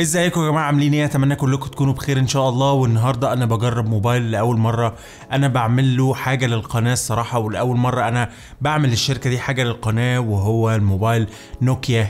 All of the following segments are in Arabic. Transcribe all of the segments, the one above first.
ازيكم يا جماعه عاملين ايه اتمنى كلكم تكونوا بخير ان شاء الله والنهارده انا بجرب موبايل لاول مره انا بعمل له حاجه للقناه الصراحه ولاول مره انا بعمل الشركه دي حاجه للقناه وهو الموبايل نوكيا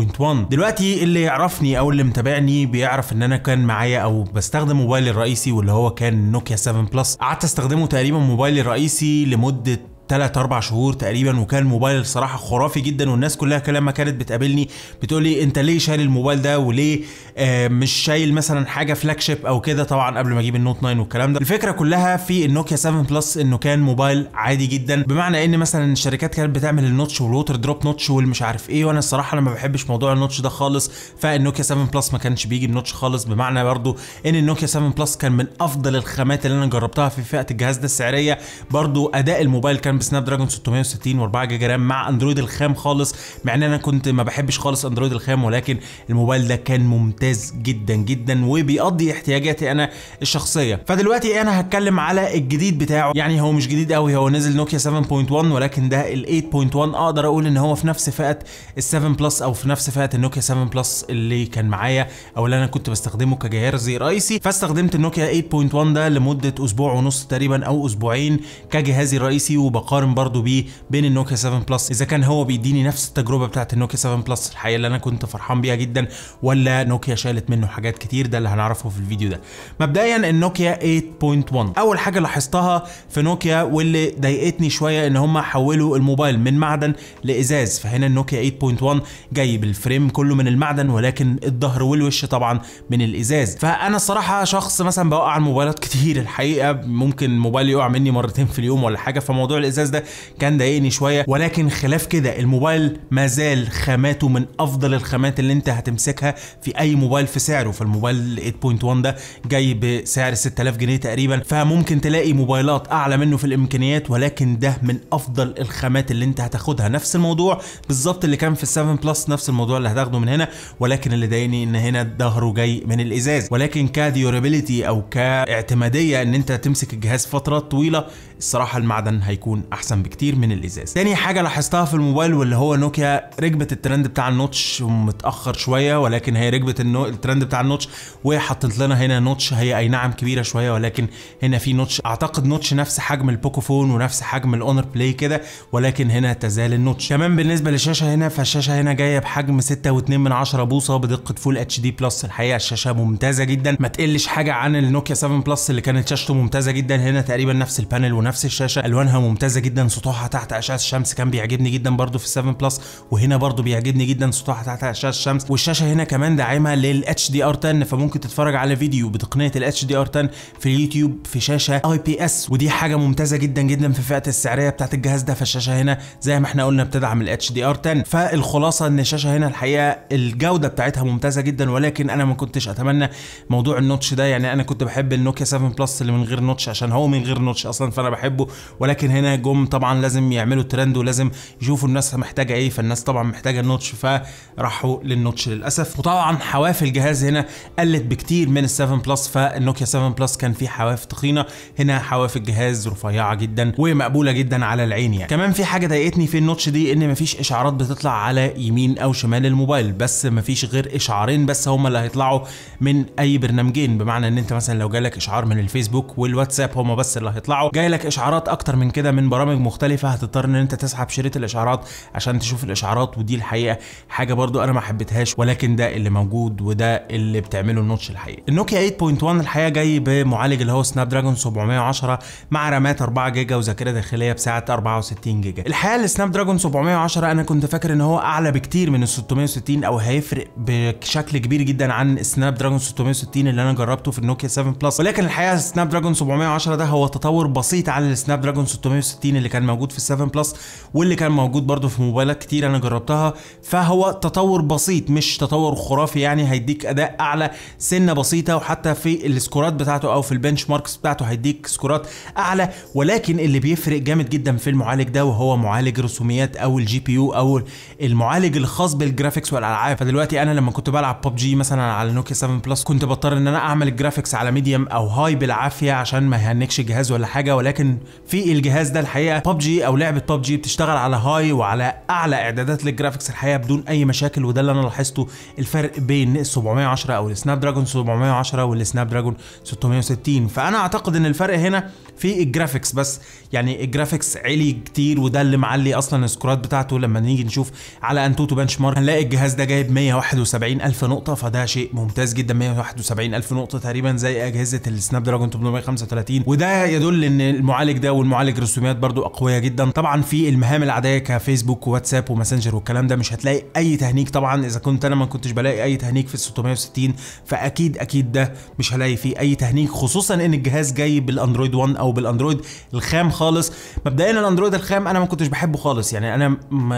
8.1 دلوقتي اللي يعرفني او اللي متابعني بيعرف ان انا كان معايا او بستخدم موبايلي الرئيسي واللي هو كان نوكيا 7 بلس قعدت استخدمه تقريبا موبايلي الرئيسي لمده 3 4 شهور تقريبا وكان الموبايل صراحه خرافي جدا والناس كلها لما كانت بتقابلني بتقول لي انت ليه شايل الموبايل ده وليه آه، مش شايل مثلا حاجه فلاج شيب او كده طبعا قبل ما اجيب النوت 9 والكلام ده الفكره كلها في النوكيا 7 بلس انه كان موبايل عادي جدا بمعنى ان مثلا الشركات كانت بتعمل النوتش والوتر دروب نوتش والمش عارف ايه وانا الصراحه انا ما بحبش موضوع النوتش ده خالص فالنوكيا 7 بلس ما كانش بيجي بنوتش خالص بمعنى برضو ان النوكيا 7 بلس كان من افضل الخامات اللي انا جربتها في فئه الجهاز ده السعريه برضو اداء الموبايل كان رام بسناب دراجون 660 و4 جيجا رام مع اندرويد الخام خالص مع ان انا كنت ما بحبش خالص اندرويد الخام ولكن الموبايل ده كان ممتاز جدا جدا وبيقضي احتياجاتي انا الشخصيه فدلوقتي انا هتكلم على الجديد بتاعه يعني هو مش جديد قوي هو نزل نوكيا 7.1 ولكن ده ال 8.1 اقدر اقول ان هو في نفس فئه ال7 بلس او في نفس فئه النوكيا 7 بلس اللي كان معايا او اللي انا كنت بستخدمه كجهاز رئيسي فاستخدمت النوكيا 8.1 ده لمده اسبوع ونص تقريبا او اسبوعين كجهازي الرئيسي وبقى بقارن برضو بيه بين النوكيا 7 بلس اذا كان هو بيديني نفس التجربه بتاعت النوكيا 7 بلس الحقيقه اللي انا كنت فرحان بيها جدا ولا نوكيا شالت منه حاجات كتير ده اللي هنعرفه في الفيديو ده مبدئيا النوكيا 8.1 اول حاجه لاحظتها في نوكيا واللي ضايقتني شويه ان هم حولوا الموبايل من معدن لازاز فهنا النوكيا 8.1 جايب الفريم كله من المعدن ولكن الظهر والوش طبعا من الازاز فانا الصراحه شخص مثلا بوقع الموبايلات كتير الحقيقه ممكن موبايل يقع مني مرتين في اليوم ولا حاجه فموضوع الازاز الازاز ده كان ضايقني شويه ولكن خلاف كده الموبايل ما زال خاماته من افضل الخامات اللي انت هتمسكها في اي موبايل في سعره فالموبايل 8.1 ده جاي بسعر 6000 جنيه تقريبا فممكن تلاقي موبايلات اعلى منه في الامكانيات ولكن ده من افضل الخامات اللي انت هتاخدها نفس الموضوع بالظبط اللي كان في 7 بلس نفس الموضوع اللي هتاخده من هنا ولكن اللي ضايقني ان هنا ظهره جاي من الازاز ولكن كديورابيلتي او كاعتماديه ان انت تمسك الجهاز فترات طويله الصراحه المعدن هيكون احسن بكتير من الازاز تاني حاجه لاحظتها في الموبايل واللي هو نوكيا ركبت الترند بتاع النوتش متاخر شويه ولكن هي ركبت النو... الترند بتاع النوتش وحطت لنا هنا نوتش هي اي نعم كبيره شويه ولكن هنا في نوتش اعتقد نوتش نفس حجم البوكوفون ونفس حجم الاونر بلاي كده ولكن هنا تزال النوتش كمان بالنسبه للشاشه هنا فالشاشه هنا جايه بحجم 6.2 بوصه بدقه فول اتش دي بلس الحقيقه الشاشه ممتازه جدا ما تقلش حاجه عن النوكيا 7 بلس اللي كانت شاشته ممتازه جدا هنا تقريبا نفس البانل ونفس الشاشه الوانها ممتازه ممتازه جدا سطوحها تحت اشعه الشمس كان بيعجبني جدا برده في 7 بلس وهنا برده بيعجبني جدا سطوحها تحت اشعه الشمس والشاشه هنا كمان داعمه للاتش دي ار 10 فممكن تتفرج على فيديو بتقنيه الاتش دي ار 10 في اليوتيوب في شاشه اي بي اس ودي حاجه ممتازه جدا جدا في فئه السعريه بتاعه الجهاز ده فالشاشه هنا زي ما احنا قلنا بتدعم الاتش دي ار 10 فالخلاصه ان الشاشه هنا الحقيقه الجوده بتاعتها ممتازه جدا ولكن انا ما كنتش اتمنى موضوع النوتش ده يعني انا كنت بحب النوكيا 7 بلس اللي من غير نوتش عشان هو من غير نوتش اصلا فانا بحبه ولكن هنا جم طبعا لازم يعملوا ترند ولازم يشوفوا الناس محتاجه ايه فالناس طبعا محتاجه النوتش فراحوا للنوتش للاسف وطبعا حواف الجهاز هنا قلت بكتير من ال7 بلس فالنوكيا 7 بلس كان فيه حواف تخينه هنا حواف الجهاز رفيعه جدا ومقبوله جدا على العين يعني كمان في حاجه ضايقتني في النوتش دي ان مفيش اشعارات بتطلع على يمين او شمال الموبايل بس مفيش غير اشعارين بس هما اللي هيطلعوا من اي برنامجين بمعنى ان انت مثلا لو جالك اشعار من الفيسبوك والواتساب هما بس اللي هيطلعوا جاي لك اشعارات اكتر من كده من برامج مختلفه هتضطر ان انت تسحب شريط الاشعارات عشان تشوف الاشعارات ودي الحقيقه حاجه برضو انا ما حبيتهاش ولكن ده اللي موجود وده اللي بتعمله النوتش الحقيقه النوكيا 8.1 الحقيقه جاي بمعالج اللي هو سناب دراجون 710 مع رامات 4 جيجا وذاكره داخليه بسعه 64 جيجا الحقيقه السناب دراجون 710 انا كنت فاكر ان هو اعلى بكتير من ال 660 او هيفرق بشكل كبير جدا عن سناب دراجون 660 اللي انا جربته في النوكيا 7 بلس ولكن الحقيقه سناب دراجون 710 ده هو تطور بسيط على السناب دراجون 660 60 اللي كان موجود في ال7 بلس واللي كان موجود برضو في موبايلات كتير انا جربتها فهو تطور بسيط مش تطور خرافي يعني هيديك اداء اعلى سنه بسيطه وحتى في السكورات بتاعته او في البنش ماركس بتاعته هيديك سكورات اعلى ولكن اللي بيفرق جامد جدا في المعالج ده وهو معالج رسوميات او الجي بي يو او المعالج الخاص بالجرافيكس والالعاب فدلوقتي انا لما كنت بلعب ببجي مثلا على نوكيا 7 بلس كنت بضطر ان انا اعمل الجرافيكس على ميديم او هاي بالعافيه عشان ما يهنكش الجهاز ولا حاجه ولكن في الجهاز ده الحقيقه ببجي او لعبه ببجي بتشتغل على هاي وعلى اعلى اعدادات للجرافيكس الحقيقه بدون اي مشاكل وده اللي انا لاحظته الفرق بين ال 710 او السناب دراجون 710 والسناب دراجون 660 فانا اعتقد ان الفرق هنا في الجرافيكس بس يعني الجرافيكس عالي كتير وده اللي معلي اصلا السكورات بتاعته لما نيجي نشوف على انتوتو بنش مارك هنلاقي الجهاز ده جايب 171000 نقطه فده شيء ممتاز جدا 171000 نقطه تقريبا زي اجهزه السناب دراجون 835 وده يدل ان المعالج ده والمعالج رسوميات البيانات برضو اقوياء جدا طبعا في المهام العاديه كفيسبوك وواتساب وماسنجر والكلام ده مش هتلاقي اي تهنيك طبعا اذا كنت انا ما كنتش بلاقي اي تهنيك في ال 660 فاكيد اكيد ده مش هلاقي فيه اي تهنيك خصوصا ان الجهاز جاي بالاندرويد 1 او بالاندرويد الخام خالص مبدئيا الاندرويد الخام انا ما كنتش بحبه خالص يعني انا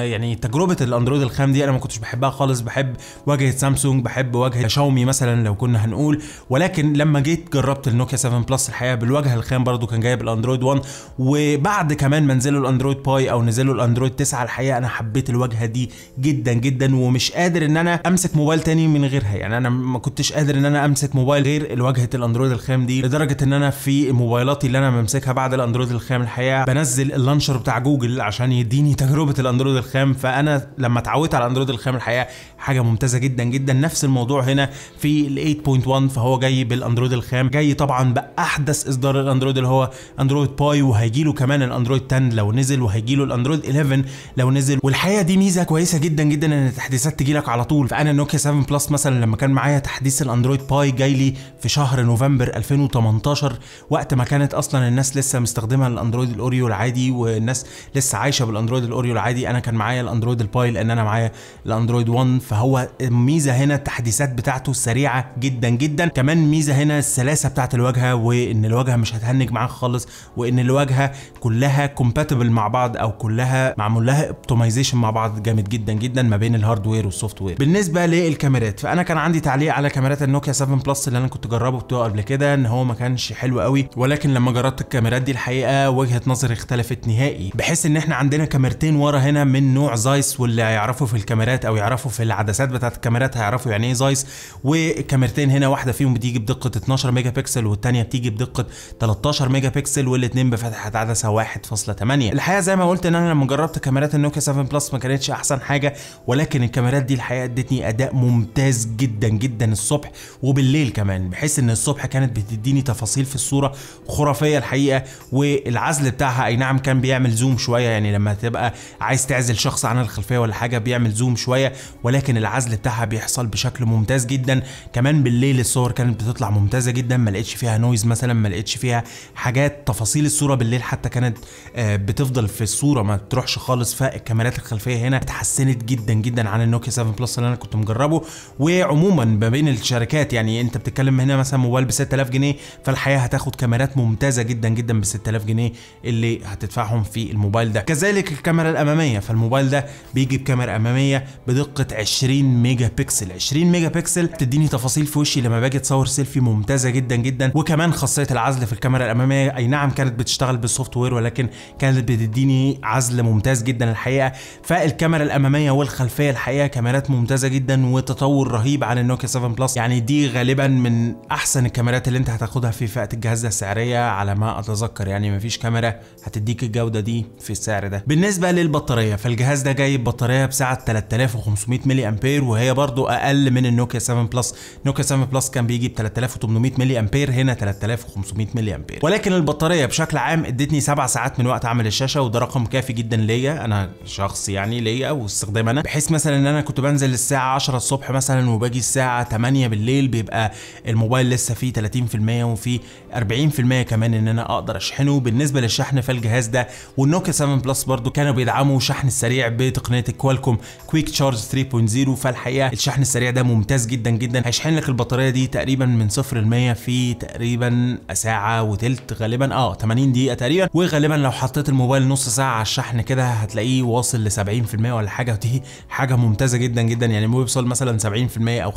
يعني تجربه الاندرويد الخام دي انا ما كنتش بحبها خالص بحب واجهه سامسونج بحب واجهه شاومي مثلا لو كنا هنقول ولكن لما جيت جربت النوكيا 7 بلس الحقيقه بالواجهه الخام برضو كان جايب الاندرويد 1 وبعد بعد كمان ما نزلوا الاندرويد باي او نزلوا الاندرويد 9 الحقيقه انا حبيت الواجهه دي جدا جدا ومش قادر ان انا امسك موبايل تاني من غيرها يعني انا ما كنتش قادر ان انا امسك موبايل غير واجهه الاندرويد الخام دي لدرجه ان انا في موبايلاتي اللي انا بمسكها بعد الاندرويد الخام الحقيقه بنزل اللانشر بتاع جوجل عشان يديني تجربه الاندرويد الخام فانا لما اتعودت على الاندرويد الخام الحقيقه حاجه ممتازه جدا جدا نفس الموضوع هنا في ال 8.1 فهو جاي بالاندرويد الخام جاي طبعا باحدث اصدار الاندرويد اللي هو اندرويد باي وهيجي له كمان اندرويد 10 لو نزل وهيجي له الاندرويد 11 لو نزل والحقيقه دي ميزه كويسه جدا جدا ان التحديثات تجي لك على طول فانا نوكيا 7 بلس مثلا لما كان معايا تحديث الاندرويد باي جاي لي في شهر نوفمبر 2018 وقت ما كانت اصلا الناس لسه مستخدمه الاندرويد الاوريو العادي والناس لسه عايشه بالاندرويد الاوريو العادي انا كان معايا الاندرويد الباي لان انا معايا الاندرويد 1 فهو الميزه هنا التحديثات بتاعته سريعه جدا جدا كمان ميزه هنا السلاسه بتاعت الواجهه وان الواجهه مش هتهنج معاك خالص وان الواجهه كلها كلها كومباتبل مع بعض او كلها معمول لها اوبتمايزيشن مع بعض جامد جدا جدا ما بين الهاردوير والسوفت وير بالنسبه للكاميرات فانا كان عندي تعليق على كاميرات النوكيا 7 بلس اللي انا كنت جربه بتوع قبل كده ان هو ما كانش حلو قوي ولكن لما جربت الكاميرات دي الحقيقه وجهه نظري اختلفت نهائي بحيث ان احنا عندنا كاميرتين ورا هنا من نوع زايس واللي هيعرفوا في الكاميرات او يعرفوا في العدسات بتاعه الكاميرات هيعرفوا يعني ايه زايس وكاميرتين هنا واحده فيهم بتيجي بدقه 12 ميجا بكسل والثانيه بتيجي بدقه 13 ميجا بكسل والاثنين بفتحه عدسه واحد 1.8 الحقيقه زي ما قلت ان انا لما جربت كاميرات النوكيا 7 بلس ما كانتش احسن حاجه ولكن الكاميرات دي الحقيقه ادتني اداء ممتاز جدا جدا الصبح وبالليل كمان بحيث ان الصبح كانت بتديني تفاصيل في الصوره خرافيه الحقيقه والعزل بتاعها اي نعم كان بيعمل زوم شويه يعني لما تبقى عايز تعزل شخص عن الخلفيه ولا حاجه بيعمل زوم شويه ولكن العزل بتاعها بيحصل بشكل ممتاز جدا كمان بالليل الصور كانت بتطلع ممتازه جدا ما لقيتش فيها نويز مثلا ما لقيتش فيها حاجات تفاصيل الصوره بالليل حتى كانت آه، بتفضل في الصوره ما تروحش خالص فالكاميرات الخلفيه هنا اتحسنت جدا جدا عن النوكيا 7 بلس اللي انا كنت مجربه وعموما ما بين الشركات يعني انت بتتكلم هنا مثلا موبايل ب 6000 جنيه فالحقيقه هتاخد كاميرات ممتازه جدا جدا ب 6000 جنيه اللي هتدفعهم في الموبايل ده كذلك الكاميرا الاماميه فالموبايل ده بيجي بكاميرا اماميه بدقه 20 ميجا بكسل 20 ميجا بكسل تديني تفاصيل في وشي لما باجي اتصور سيلفي ممتازه جدا جدا وكمان خاصيه العزل في الكاميرا الاماميه اي نعم كانت بتشتغل بالسوفت وير ولكن ولكن كانت بتديني عزل ممتاز جدا الحقيقه فالكاميرا الاماميه والخلفيه الحقيقه كاميرات ممتازه جدا وتطور رهيب عن النوكيا 7 بلس يعني دي غالبا من احسن الكاميرات اللي انت هتاخدها في فئه الجهاز ده السعريه على ما اتذكر يعني مفيش كاميرا هتديك الجوده دي في السعر ده بالنسبه للبطاريه فالجهاز ده جايب بطاريه بسعه 3500 ملي امبير وهي برضو اقل من النوكيا 7 بلس نوكيا 7 بلس كان بيجي ب 3800 ملي امبير هنا 3500 ملي امبير ولكن البطاريه بشكل عام ادتني 7 ساعات ساعات من وقت عمل الشاشه وده رقم كافي جدا ليا انا شخص يعني ليا واستخدام انا بحيث مثلا ان انا كنت بنزل الساعه 10 الصبح مثلا وباجي الساعه 8 بالليل بيبقى الموبايل لسه فيه 30% وفي 40% كمان ان انا اقدر اشحنه بالنسبه للشحن فالجهاز ده والنوكيا 7 بلس برده كانوا بيدعموا شحن السريع بتقنيه الكوالكوم كويك تشارج 3.0 فالحقيقه الشحن السريع ده ممتاز جدا جدا هيشحن لك البطاريه دي تقريبا من 0 في تقريبا ساعه وثلث غالبا اه 80 دقيقه تقريبا وغالبا غالبا لو حطيت الموبايل نص ساعه على الشحن كده هتلاقيه واصل ل 70% ولا حاجه ودي حاجه ممتازه جدا جدا يعني بيوصل مثلا 70% او 65%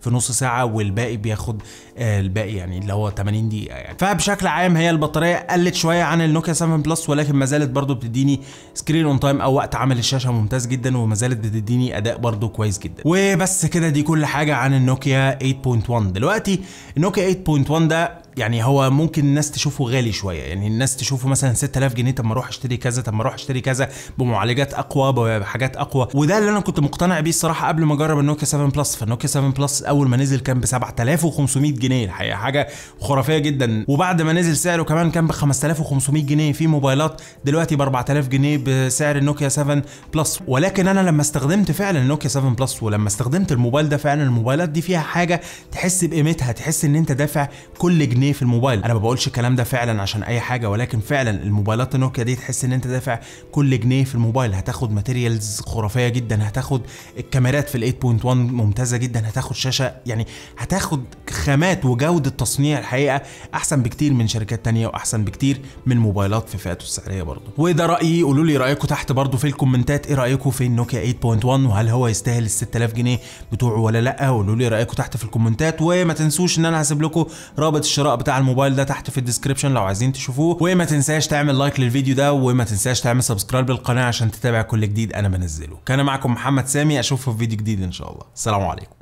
في نص ساعه والباقي بياخد آه، الباقي يعني اللي هو 80 دقيقه يعني فبشكل عام هي البطاريه قلت شويه عن النوكيا 7 بلس ولكن ما زالت برضه بتديني سكرين اون تايم او وقت عمل الشاشه ممتاز جدا وما زالت بتديني اداء برضه كويس جدا وبس كده دي كل حاجه عن النوكيا 8.1 دلوقتي النوكيا 8.1 ده يعني هو ممكن الناس تشوفه غالي شويه يعني الناس تشوفه مثلا 6000 جنيه طب ما اروح اشتري كذا طب ما اروح اشتري كذا بمعالجات اقوى بحاجات اقوى وده اللي انا كنت مقتنع بيه الصراحه قبل ما اجرب النوكيا 7 بلس فالنوكيا 7 بلس اول ما نزل كان ب 7500 جنيه الحقيقه حاجه خرافيه جدا وبعد ما نزل سعره كمان كان ب 5500 جنيه في موبايلات دلوقتي ب 4000 جنيه بسعر النوكيا 7 بلس ولكن انا لما استخدمت فعلا النوكيا 7 بلس ولما استخدمت الموبايل ده فعلا الموبايلات دي فيها حاجه تحس بقيمتها تحس ان انت دافع كل جنيه في الموبايل انا ما بقولش الكلام ده فعلا عشان اي حاجه ولكن لكن فعلا الموبايلات نوكيا دي تحس ان انت دافع كل جنيه في الموبايل هتاخد ماتيريالز خرافيه جدا هتاخد الكاميرات في ال 8.1 ممتازه جدا هتاخد شاشه يعني هتاخد خامات وجوده تصنيع الحقيقه احسن بكتير من شركات تانية واحسن بكتير من موبايلات في فئاته السعريه برضه وده رايي قولوا لي رايكم تحت برضه في الكومنتات ايه رايكم في النوكيا 8.1 وهل هو يستاهل ال 6000 جنيه بتوعه ولا لا قولوا لي رايكم تحت في الكومنتات وما تنسوش ان انا هسيب لكم رابط الشراء بتاع الموبايل ده تحت في الديسكربشن لو عايزين تشوفوه وما ما تنساش تعمل لايك للفيديو ده وما تنساش تعمل سبسكرايب للقناه عشان تتابع كل جديد انا بنزله كان معكم محمد سامي اشوفه في فيديو جديد ان شاء الله السلام عليكم